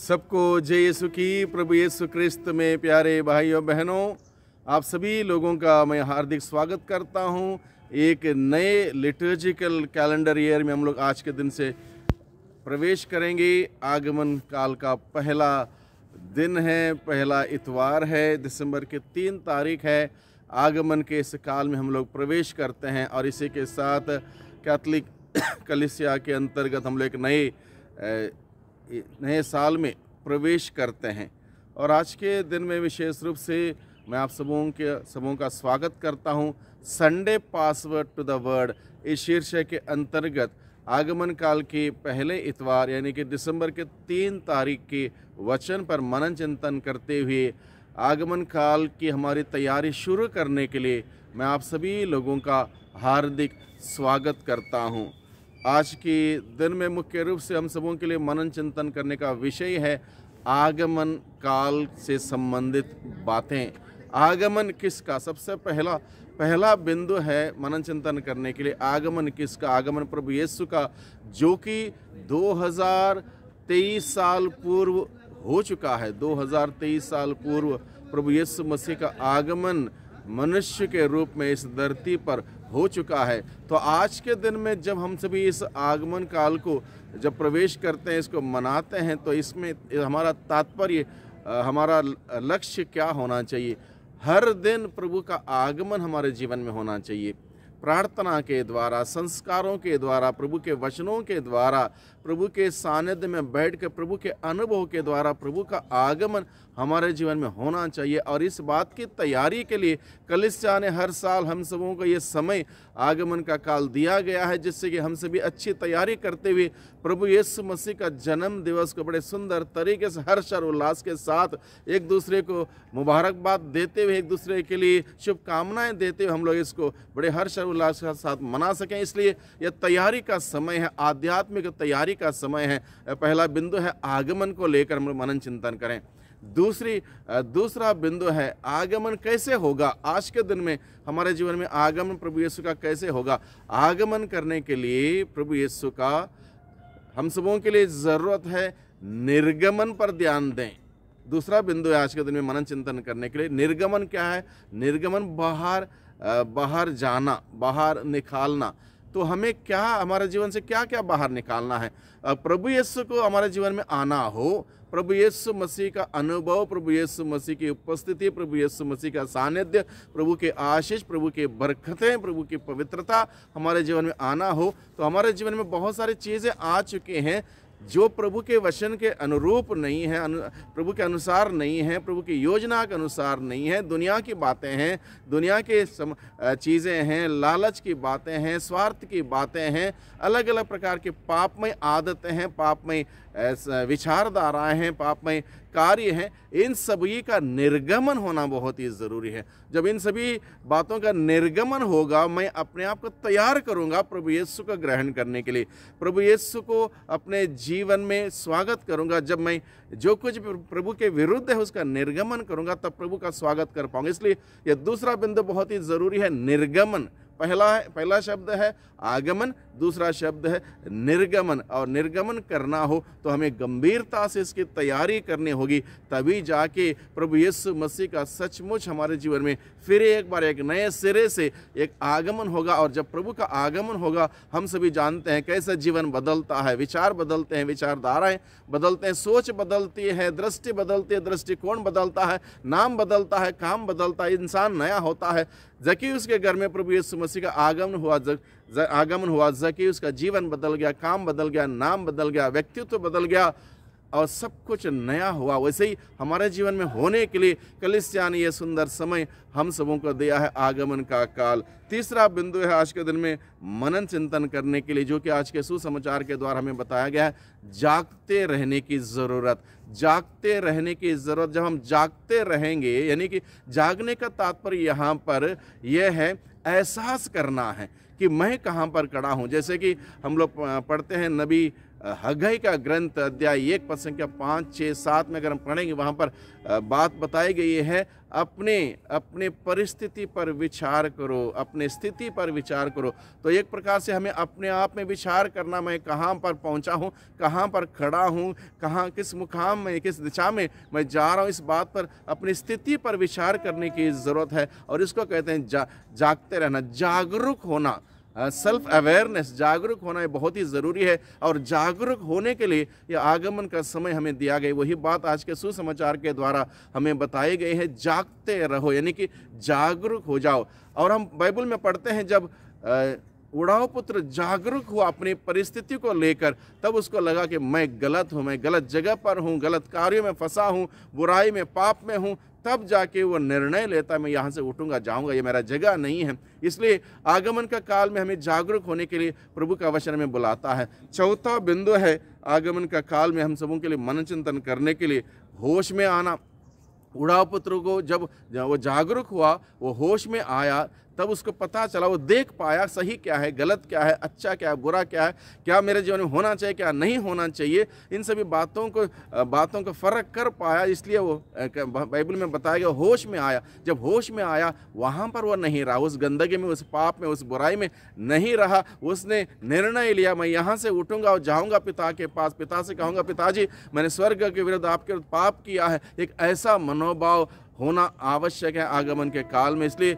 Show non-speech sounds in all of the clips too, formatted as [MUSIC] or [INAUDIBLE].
सबको जय यीशु की प्रभु यीशु क्रिस्त में प्यारे भाई और बहनों आप सभी लोगों का मैं हार्दिक स्वागत करता हूं एक नए लिटर्जिकल कैलेंडर ईयर में हम लोग आज के दिन से प्रवेश करेंगे आगमन काल का पहला दिन है पहला इतवार है दिसंबर के तीन तारीख है आगमन के इस काल में हम लोग प्रवेश करते हैं और इसी के साथ कैथलिक [COUGHS] कलिसिया के अंतर्गत हम लोग एक नए नए साल में प्रवेश करते हैं और आज के दिन में विशेष रूप से मैं आप सबों के सबों का स्वागत करता हूं Sunday password to the world इस शीर्षक के अंतर्गत आगमन काल के पहले इतवार यानी कि दिसंबर के तीन तारीख के वचन पर मनन चिंतन करते हुए आगमन काल की हमारी तैयारी शुरू करने के लिए मैं आप सभी लोगों का हार्दिक स्वागत करता हूं आज के दिन में मुख्य रूप से हम सबों के लिए मनन चिंतन करने का विषय है आगमन काल से संबंधित बातें आगमन किसका सबसे पहला पहला बिंदु है मनन चिंतन करने के लिए आगमन किसका आगमन प्रभु यीशु का जो कि 2023 साल पूर्व हो चुका है 2023 साल पूर्व प्रभु यीशु मसीह का आगमन मनुष्य के रूप में इस धरती पर हो चुका है तो आज के दिन में जब हम सभी इस आगमन काल को जब प्रवेश करते हैं इसको मनाते हैं तो इसमें हमारा तात्पर्य हमारा लक्ष्य क्या होना चाहिए हर दिन प्रभु का आगमन हमारे जीवन में होना चाहिए प्रार्थना के द्वारा संस्कारों के द्वारा प्रभु के वचनों के द्वारा प्रभु के सानिध्य में बैठ कर प्रभु के अनुभव के द्वारा प्रभु का आगमन हमारे जीवन में होना चाहिए और इस बात की तैयारी के लिए कलिस्या ने हर साल हम सबों को ये समय आगमन का काल दिया गया है जिससे कि हम सभी अच्छी तैयारी करते हुए प्रभु यीशु मसीह का जन्म दिवस को बड़े सुंदर तरीके से हर्ष और उल्लास के साथ एक दूसरे को मुबारकबाद देते हुए एक दूसरे के लिए शुभकामनाएं देते हुए हम लोग इसको बड़े हर्ष और उल्लास के साथ मना सकें इसलिए यह तैयारी का समय है आध्यात्मिक तैयारी का समय है पहला बिंदु है आगमन को लेकर हम लोग मनन चिंतन करें दूसरी दूसरा बिंदु है आगमन कैसे होगा आज के दिन में हमारे जीवन में आगमन प्रभु यीशु का कैसे होगा आगमन करने के लिए प्रभु यीशु का हम सबों के लिए ज़रूरत है निर्गमन पर ध्यान दें दूसरा बिंदु है आज के दिन में मनन चिंतन करने के लिए निर्गमन क्या है निर्गमन बाहर बाहर जाना बाहर निकालना तो हमें क्या हमारे जीवन से क्या क्या बाहर निकालना है प्रभु यीशु को हमारे जीवन में आना हो प्रभु येसु मसीह का अनुभव प्रभु येसु मसीह की उपस्थिति प्रभु येसु मसीह का सानिध्य प्रभु के आशीष प्रभु के बरकतें प्रभु की पवित्रता हमारे जीवन में आना हो तो हमारे जीवन में बहुत सारी चीज़ें आ चुकी हैं जो प्रभु के वचन के अनुरूप नहीं है अनु, प्रभु के अनुसार नहीं है प्रभु की योजना के अनुसार नहीं है दुनिया की बातें हैं दुनिया के चीज़ें हैं लालच की बातें हैं स्वार्थ की बातें हैं अलग अलग प्रकार के पापमय आदतें हैं पापमय विचारधाराएँ हैं पापमय कार्य हैं इन सभी का निर्गमन होना बहुत ही ज़रूरी है जब इन सभी बातों का निर्गमन होगा मैं अपने आप को तैयार करूंगा प्रभु येसु का ग्रहण करने के लिए प्रभु येसु को अपने जीवन में स्वागत करूँगा जब मैं जो कुछ प्रभु के विरुद्ध है उसका निर्गमन करूँगा तब प्रभु का स्वागत कर पाऊंगा इसलिए यह दूसरा बिंदु बहुत ही ज़रूरी है निर्गमन पहला है पहला शब्द है आगमन दूसरा शब्द है निर्गमन और निर्गमन करना हो तो हमें गंभीरता से इसकी तैयारी करनी होगी तभी जाके प्रभु यीशु मसीह का सचमुच हमारे जीवन में फिर एक बार एक नए सिरे से एक आगमन होगा और जब प्रभु का आगमन होगा हम सभी जानते हैं कैसा जीवन बदलता है विचार बदलते हैं विचारधाराएं बदलते हैं सोच बदलती है दृष्टि बदलती है दृष्टिकोण बदलता है नाम बदलता है काम बदलता है इंसान नया होता है जकी उसके घर में प्रभु यीशु मसीह का आगमन हुआ जब आगमन हुआ जकी उसका जीवन बदल गया काम बदल गया नाम बदल गया व्यक्तित्व बदल गया और सब कुछ नया हुआ वैसे ही हमारे जीवन में होने के लिए कलिस्या ने यह सुंदर समय हम सबों को दिया है आगमन का काल तीसरा बिंदु है आज के दिन में मनन चिंतन करने के लिए जो कि आज के सुसमाचार के द्वारा हमें बताया गया है जागते रहने की ज़रूरत जागते रहने की ज़रूरत जब हम जागते रहेंगे यानी कि जागने का तात्पर्य यहाँ पर यह है एहसास करना है कि मैं कहाँ पर खड़ा हूँ जैसे कि हम लोग पढ़ते हैं नबी हगई का ग्रंथ अध्याय एक पद संख्या पाँच छः सात में अगर हम पढ़ेंगे वहाँ पर बात बताई गई है अपने अपने परिस्थिति पर विचार करो अपने स्थिति पर विचार करो तो एक प्रकार से हमें अपने आप में विचार करना मैं कहाँ पर पहुँचा हूँ कहाँ पर खड़ा हूँ कहाँ किस मुकाम में किस दिशा में मैं जा रहा हूँ इस बात पर अपनी स्थिति पर विचार करने की ज़रूरत है और इसको कहते हैं जा, जागते रहना जागरूक होना सेल्फ अवेयरनेस जागरूक होना बहुत ही ज़रूरी है और जागरूक होने के लिए यह आगमन का समय हमें दिया गया वही बात आज के सुसमाचार के द्वारा हमें बताई गई है जागते रहो यानी कि जागरूक हो जाओ और हम बाइबल में पढ़ते हैं जब उड़ाव पुत्र जागरूक हुआ अपनी परिस्थिति को लेकर तब उसको लगा कि मैं गलत हूँ मैं गलत जगह पर हूँ गलत कार्यों में फंसा हूँ बुराई में पाप में हूँ तब जाके वो निर्णय लेता है मैं यहाँ से उठूंगा जाऊँगा ये मेरा जगह नहीं है इसलिए आगमन का काल में हमें जागरूक होने के लिए प्रभु का वचन में बुलाता है चौथा बिंदु है आगमन का काल में हम सबों के लिए मन चिंतन करने के लिए होश में आना उड़ाव पुत्र को जब वो जागरूक हुआ वो होश में आया तब उसको पता चला वो देख पाया सही क्या है गलत क्या है अच्छा क्या है बुरा क्या है क्या मेरे जीवन में होना चाहिए क्या नहीं होना चाहिए इन सभी बातों को बातों को फ़र्क कर पाया इसलिए वो बाइबल में बताया गया होश में आया जब होश में आया वहाँ पर वो नहीं रहा उस गंदगी में उस पाप में उस बुराई में नहीं रहा उसने निर्णय लिया मैं यहाँ से उठूँगा और जाऊँगा पिता के पास पिता से कहूँगा पिताजी मैंने स्वर्ग के विरुद्ध आपके विरुद्ध पाप किया है एक ऐसा मनोभाव होना आवश्यक है आगमन के काल में इसलिए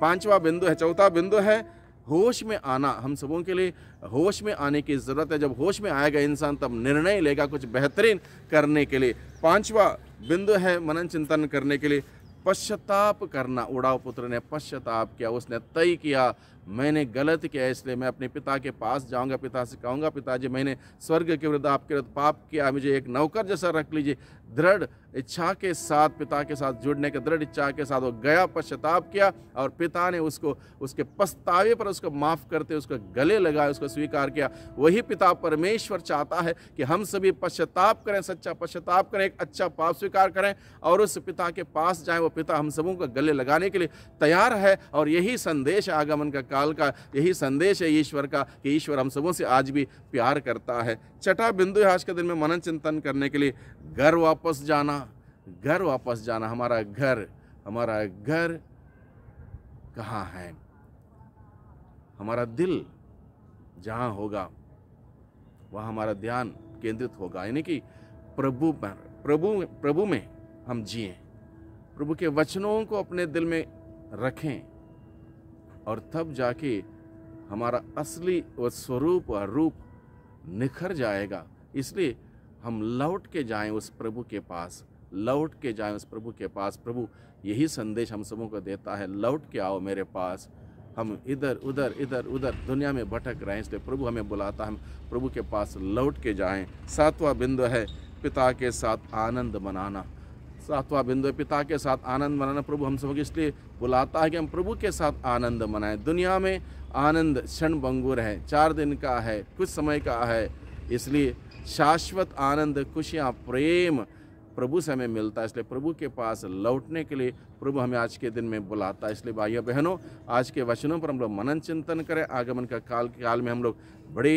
पांचवा बिंदु है चौथा बिंदु है होश में आना हम सबों के लिए होश में आने की ज़रूरत है जब होश में आएगा इंसान तब निर्णय लेगा कुछ बेहतरीन करने के लिए पांचवा बिंदु है मनन चिंतन करने के लिए पश्चाताप करना उड़ाव पुत्र ने पश्चाताप किया उसने तय किया मैंने गलत किया इसलिए मैं अपने पिता के पास जाऊंगा पिता से कहूंगा पिताजी मैंने स्वर्ग के विरुद्ध आपके विरुद्ध पाप किया मुझे एक नौकर जैसा रख लीजिए दृढ़ इच्छा के साथ पिता के साथ जुड़ने के दृढ़ इच्छा के साथ वो गया पश्चाताप किया और पिता ने उसको उसके पछतावे पर उसको माफ़ करते उसको गले लगाए उसको स्वीकार किया वही पिता परमेश्वर चाहता है कि हम सभी पश्चाताप करें सच्चा पश्चाताप करें एक अच्छा पाप स्वीकार करें और उस पिता के पास जाए वो पिता हम सबों का गले लगाने के लिए तैयार है और यही संदेश आगमन का काल का यही संदेश है ईश्वर का कि ईश्वर हम सबों से आज भी प्यार करता है छठा बिंदु आज के दिन में मनन चिंतन करने के लिए घर वापस जाना घर वापस जाना हमारा घर हमारा घर कहाँ है हमारा दिल जहाँ होगा वहाँ हमारा ध्यान केंद्रित होगा यानी कि प्रभु पर प्रभु प्रभु में हम जिए प्रभु के वचनों को अपने दिल में रखें और तब जाके हमारा असली व स्वरूप और रूप निखर जाएगा इसलिए हम लौट के जाएं उस प्रभु के पास लौट के जाएं उस प्रभु के पास प्रभु यही संदेश हम सबों को देता है लौट के आओ मेरे पास हम इधर उधर इधर उधर दुनिया में भटक रहे हैं इसलिए प्रभु हमें बुलाता हम प्रभु के पास लौट के जाएं सातवां बिंदु है पिता के साथ आनंद मनाना सातवा बिंदु पिता के साथ आनंद मनाना प्रभु हम सबको इसलिए बुलाता है कि हम प्रभु के साथ आनंद मनाएं दुनिया में आनंद क्षण भंगुर है चार दिन का है कुछ समय का है इसलिए शाश्वत आनंद खुशियाँ प्रेम प्रभु से हमें मिलता है इसलिए प्रभु के पास लौटने के लिए प्रभु हमें आज के दिन में बुलाता है इसलिए भाइयों बहनों आज के वचनों पर हम लोग मनन चिंतन करें आगमन का काल काल में हम लोग बड़े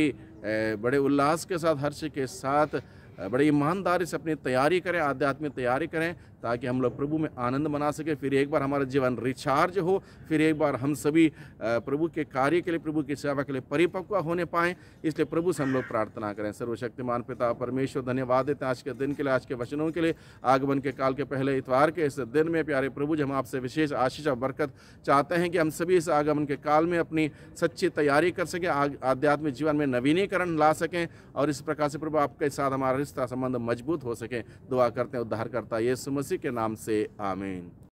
बड़े उल्लास के साथ हर्ष के साथ बड़े ईमानदारी से अपनी तैयारी करें आध्यात्मिक तैयारी करें ताकि हम लोग प्रभु में आनंद मना सकें फिर एक बार हमारा जीवन रिचार्ज हो फिर एक बार हम सभी प्रभु के कार्य के लिए प्रभु की सेवा के लिए परिपक्व होने पाएँ इसलिए प्रभु से हम लोग प्रार्थना करें सर्वशक्तिमान पिता परमेश्वर धन्यवाद देते हैं आज के दिन के लिए आज के वचनों के लिए आगमन के काल के पहले इतवार के इस दिन में प्यारे प्रभु जी हम आपसे विशेष आशीष और बरकत चाहते हैं कि हम सभी इस आगमन के काल में अपनी सच्ची तैयारी कर सकें आध्यात्मिक जीवन में नवीनीकरण ला सकें और इस प्रकार से प्रभु आपके साथ हमारा रिश्ता संबंध मजबूत हो सके दुआ करते हैं उद्धारकर्ता यीशु मसीह के नाम से आमीन